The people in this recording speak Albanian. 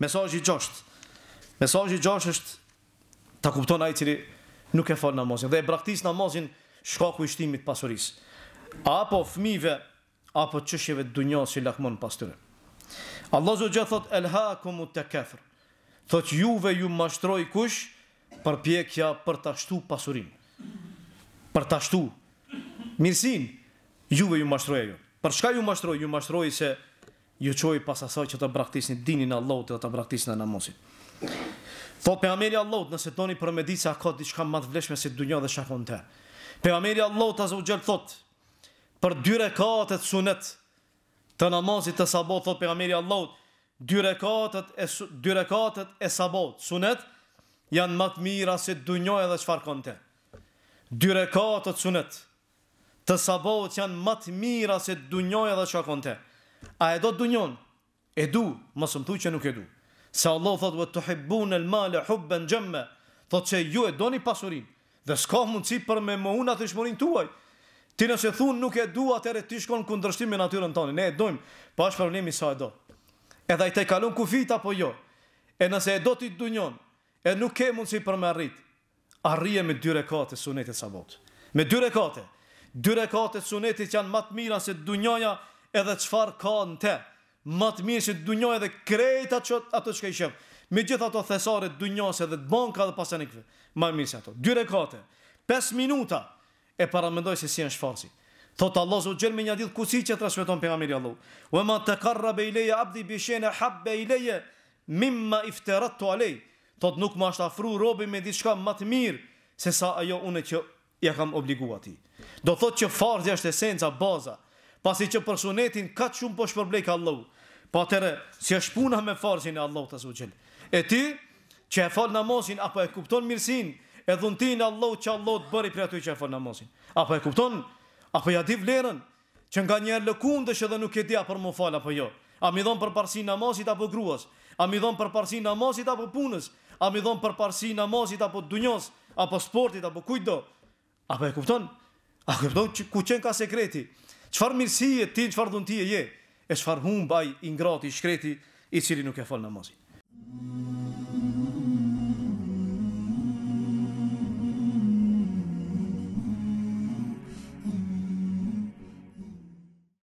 Mesazhi i gjashtë. Mesazhi i gjashtë është ta kupton ai cili nuk e fal namazin dhe e braktis namazin shkaku i shtimit të pasurisë. Apo fëmijëve apo çështjeve të dunjos që lakmon pas tyre. Allahu zot gjatë thot el hakum mutakafir. Thot juve ju mashtroi kush për pjekja për ta shtu pasurin. Për ta shtu mirësin, juve ju mashtroi ju. Për çka ju mashtroi? Ju mashtroi se ju qoj pas asaj që të braktisni dinin Allahut dhe të braktisni namosin. Po për amëri Allahut, nëse toni për me ka diçka më të vlefshme se dunya dhe shahon te. Për amëri Allahut ta zgjël thot për dy rekate të sunet të namazit të sabat thot për amëri Allahut, dy rekatet e dy rekate e sabot, sunet janë më të mira se dunya dhe çfarë kanë te. Dy rekatet sunet të sabot janë më të mira se dunya dhe çfarë kanë te. A e do të dunjon? E du, mos më thuj që nuk e du. Se Allah thot vë të në el male hubben gjemme, thot që ju e doni pasurin, dhe s'ka mundësi për me më unë atë shmurin tuaj. Ti nëse thunë nuk e du, e ti shkon kundrështim me natyrën tonë. Ne e dojmë, pa po është problemi sa e do. Edhe i te kalun ku fit apo jo. E nëse e do ti dunjon, e nuk ke mundësi për me arrit. Arrije me dyre kate sunetit sabot. Me dyre kate. Dyre kate sunetit janë matë mira se dunjoja edhe qëfar ka në te. Matë mirë që dunjoj edhe krejta që ato që ka i shëmë. Me gjitha ato thesare, dunjoj se dhe të banka ka dhe pasen mirë se ato. Dy rekate, 5 minuta e paramendoj se si e në shfarësi. Thotë Allah zotë gjërë me një ditë kusi që të rashmeton për nga Allah. Ue ma të karra bejleje, abdi bishene, habbe bejleje, leje, mimma ifterat të alej. Thotë nuk ma është afru robi me ditë shka matë mirë se sa ajo une që ja kam obligua ti. Do thotë që farëzja është esenca, baza pasi që për sunetin ka të shumë po shpërblej ka Allahu. Pa tëre, si është puna me farzin e Allah të suqil. E ti, që e falë namazin, apo e kupton mirësin, e dhuntin Allah që Allah të bëri për aty që e falë namazin. Apo e kupton, apo ja di vlerën, që nga njerë lëkundësh edhe nuk e dia për më falë apo jo. A mi dhonë për parësi namazit apo gruas, a mi dhonë për parësi namazit apo punës, a mi dhonë për parësi namazit apo dunjos, apo sportit, apo kujdo. Apo e kupton? A kupton që ku qenë ka sekreti? Qëfar mirësi e ti, qëfar dhuntije je, e qëfar ngrati, ingrati, shkreti, i cili nuk e falë namazin.